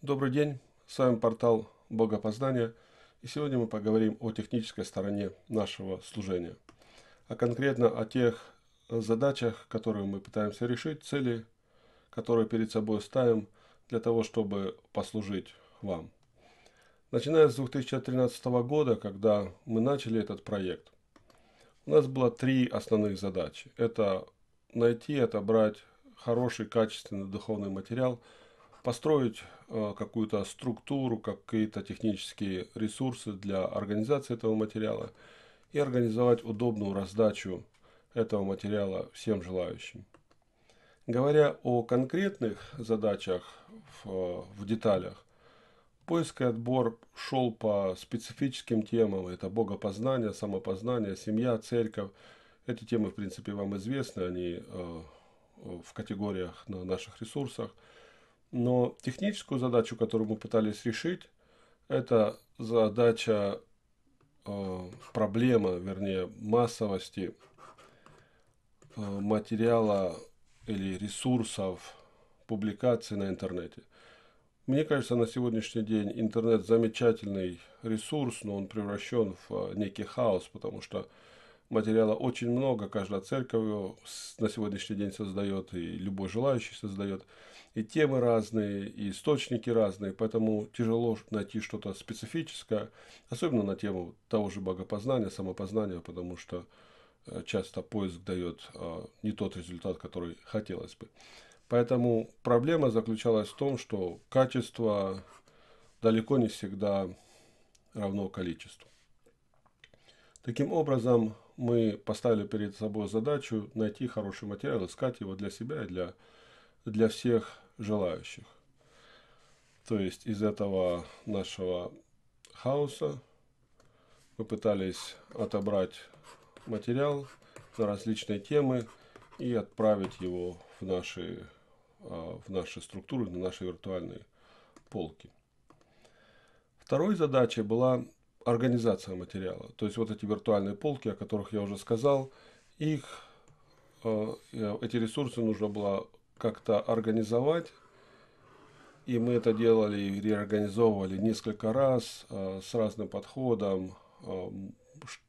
Добрый день, с вами портал Богопознания, и сегодня мы поговорим о технической стороне нашего служения, а конкретно о тех задачах, которые мы пытаемся решить, цели, которые перед собой ставим для того, чтобы послужить вам. Начиная с 2013 года, когда мы начали этот проект, у нас было три основных задачи. Это найти, отобрать хороший, качественный духовный материал – построить э, какую-то структуру, какие-то технические ресурсы для организации этого материала и организовать удобную раздачу этого материала всем желающим. Говоря о конкретных задачах в, в деталях, поиск и отбор шел по специфическим темам. Это богопознание, самопознание, семья, церковь. Эти темы, в принципе, вам известны, они э, в категориях на наших ресурсах. Но техническую задачу, которую мы пытались решить, это задача, э, проблема, вернее, массовости э, материала или ресурсов публикаций на интернете. Мне кажется, на сегодняшний день интернет замечательный ресурс, но он превращен в э, некий хаос, потому что материала очень много, каждая церковь на сегодняшний день создает, и любой желающий создает. И темы разные, и источники разные, поэтому тяжело найти что-то специфическое, особенно на тему того же богопознания, самопознания, потому что э, часто поиск дает э, не тот результат, который хотелось бы. Поэтому проблема заключалась в том, что качество далеко не всегда равно количеству. Таким образом, мы поставили перед собой задачу найти хороший материал, искать его для себя и для, для всех желающих. То есть из этого нашего хаоса мы пытались отобрать материал на различные темы и отправить его в наши, а, в наши структуры, на наши виртуальные полки. Второй задачей была организация материала. То есть вот эти виртуальные полки, о которых я уже сказал, их, э, э, эти ресурсы нужно было как-то организовать. И мы это делали, реорганизовывали несколько раз э, с разным подходом.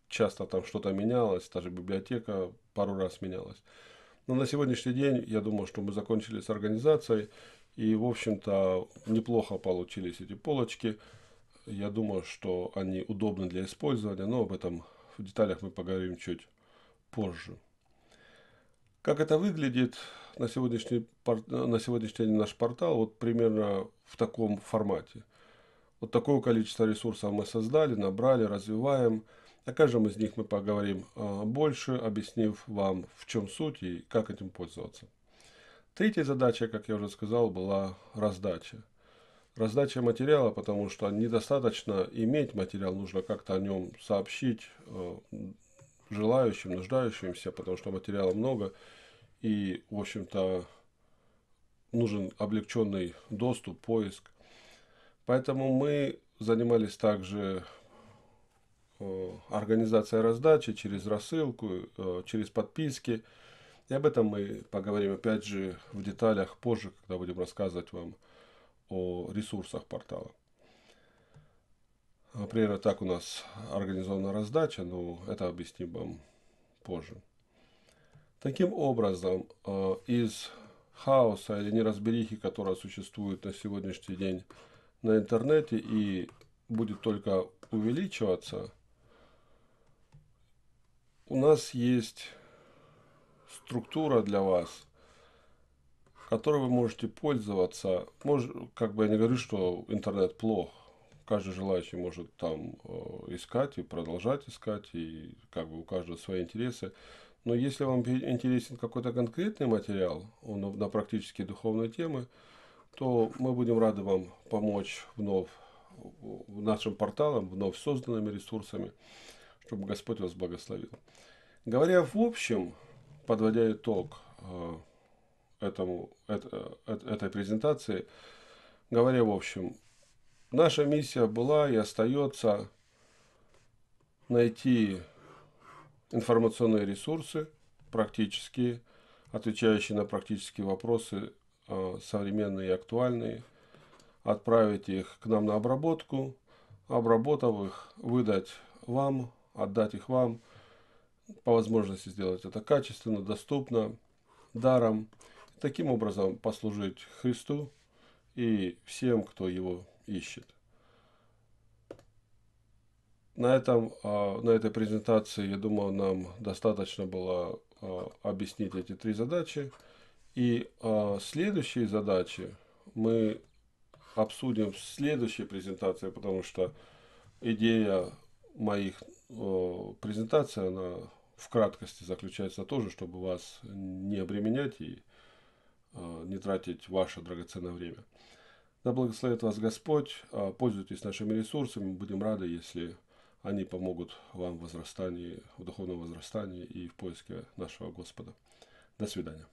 Часто там что-то менялось, даже библиотека пару раз менялась. Но на сегодняшний день я думаю, что мы закончили с организацией. И, в общем-то, неплохо получились эти полочки. Я думаю, что они удобны для использования, но об этом в деталях мы поговорим чуть позже. Как это выглядит на сегодняшний, на сегодняшний день наш портал? Вот примерно в таком формате. Вот такое количество ресурсов мы создали, набрали, развиваем. О каждом из них мы поговорим а, больше, объяснив вам, в чем суть и как этим пользоваться. Третья задача, как я уже сказал, была раздача. Раздача материала, потому что недостаточно иметь материал, нужно как-то о нем сообщить э, желающим, нуждающимся, потому что материала много. И, в общем-то, нужен облегченный доступ, поиск. Поэтому мы занимались также э, организацией раздачи через рассылку, э, через подписки. И об этом мы поговорим опять же в деталях позже, когда будем рассказывать вам о ресурсах портала. А, Примерно так у нас организована раздача, но это объясним вам позже. Таким образом, а, из хаоса или неразберихи, которая существует на сегодняшний день на интернете и будет только увеличиваться, у нас есть структура для вас – которой вы можете пользоваться. Мож, как бы я не говорю, что интернет плох. Каждый желающий может там э, искать и продолжать искать, и как бы у каждого свои интересы. Но если вам интересен какой-то конкретный материал он на практически духовные темы, то мы будем рады вам помочь вновь нашим порталом, вновь созданными ресурсами, чтобы Господь вас благословил. Говоря в общем, подводя итог, э, этому, это, э, этой презентации, говоря в общем, наша миссия была и остается найти информационные ресурсы, практические, отвечающие на практические вопросы, э, современные и актуальные, отправить их к нам на обработку, обработав их, выдать вам, отдать их вам, по возможности сделать это качественно, доступно, даром таким образом послужить Христу и всем, кто его ищет. На, этом, а, на этой презентации, я думаю, нам достаточно было а, объяснить эти три задачи. И а, следующие задачи мы обсудим в следующей презентации, потому что идея моих презентаций, она в краткости заключается тоже, чтобы вас не обременять и Э, не тратить ваше драгоценное время. Да благословит вас Господь, а, пользуйтесь нашими ресурсами, будем рады, если они помогут вам в возрастании, в духовном возрастании и в поиске нашего Господа. До свидания.